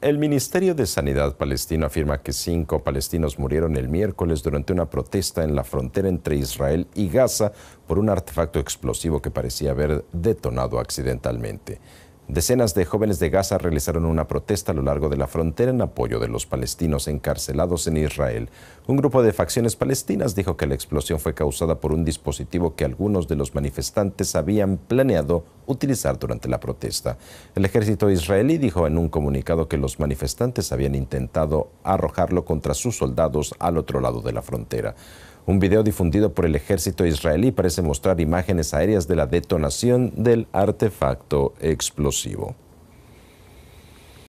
El Ministerio de Sanidad palestino afirma que cinco palestinos murieron el miércoles durante una protesta en la frontera entre Israel y Gaza por un artefacto explosivo que parecía haber detonado accidentalmente. Decenas de jóvenes de Gaza realizaron una protesta a lo largo de la frontera en apoyo de los palestinos encarcelados en Israel. Un grupo de facciones palestinas dijo que la explosión fue causada por un dispositivo que algunos de los manifestantes habían planeado utilizar durante la protesta. El ejército israelí dijo en un comunicado que los manifestantes habían intentado arrojarlo contra sus soldados al otro lado de la frontera. Un video difundido por el ejército israelí parece mostrar imágenes aéreas de la detonación del artefacto explosivo.